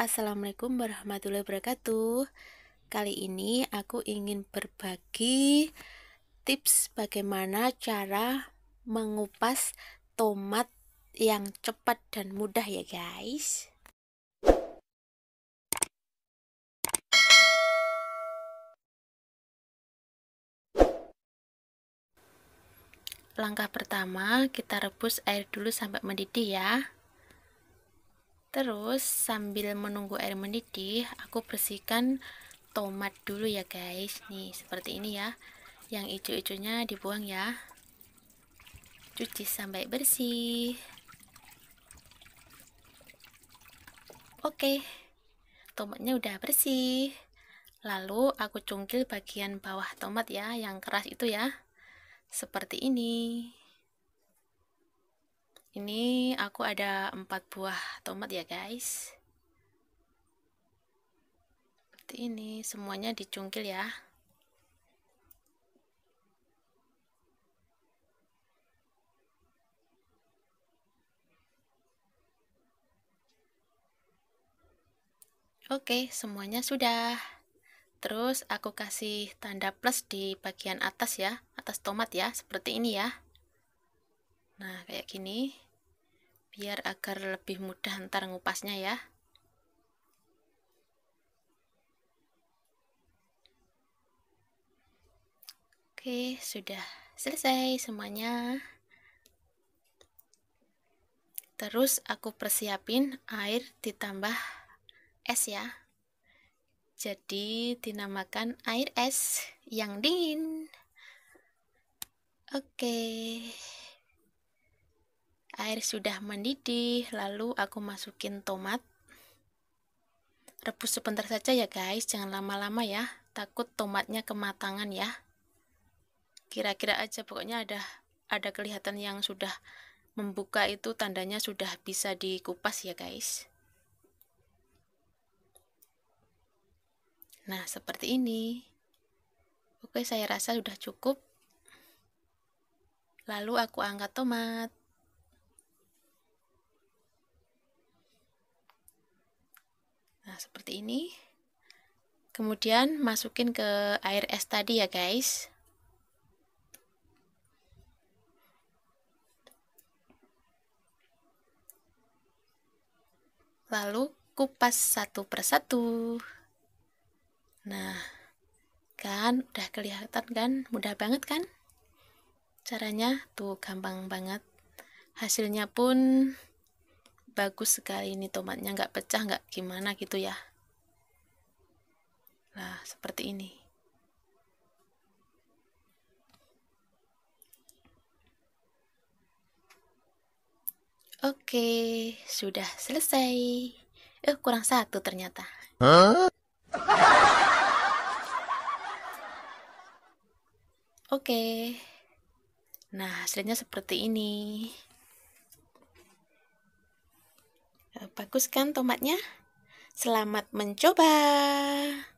Assalamualaikum warahmatullahi wabarakatuh. Kali ini aku ingin berbagi tips bagaimana cara mengupas tomat yang cepat dan mudah ya guys. Langkah pertama, kita rebus air dulu sampai mendidih ya. Terus sambil menunggu air mendidih, aku bersihkan tomat dulu ya guys. Nih, seperti ini ya. Yang icu-icunya dibuang ya. Cuci sampai bersih. Oke. Tomatnya udah bersih. Lalu aku cungkil bagian bawah tomat ya, yang keras itu ya. Seperti ini. Ini aku ada empat buah tomat ya guys. Seperti ini, semuanya dicungkil ya. Oke, semuanya sudah. Terus aku kasih tanda plus di bagian atas ya, atas tomat ya, seperti ini ya. Nah, kayak gini. Biar agar lebih mudah ntar ngupasnya ya. Oke, sudah selesai semuanya. Terus aku persiapin air ditambah es ya. Jadi dinamakan air es yang dingin. Oke. Okay. Air sudah mendidih, lalu aku masukin tomat. Rebus sebentar saja ya guys, jangan lama-lama ya, takut tomatnya kematangan ya. Kira-kira aja pokoknya ada ada kelihatan yang sudah membuka itu tandanya sudah bisa dikupas ya guys. Nah, seperti ini. Oke, saya rasa sudah cukup. Lalu aku angkat tomat. seperti ini kemudian masukin ke air es tadi ya guys lalu kupas satu persatu nah kan udah kelihatan kan mudah banget kan caranya tuh gampang banget hasilnya pun bagus sekali ini tomatnya nggak pecah nggak gimana gitu ya nah seperti ini Oke, sudah selesai. Eh, kurang satu ternyata. Huh? Oke. Nah, hasilnya seperti ini. Bagus kan tomatnya? Selamat mencoba!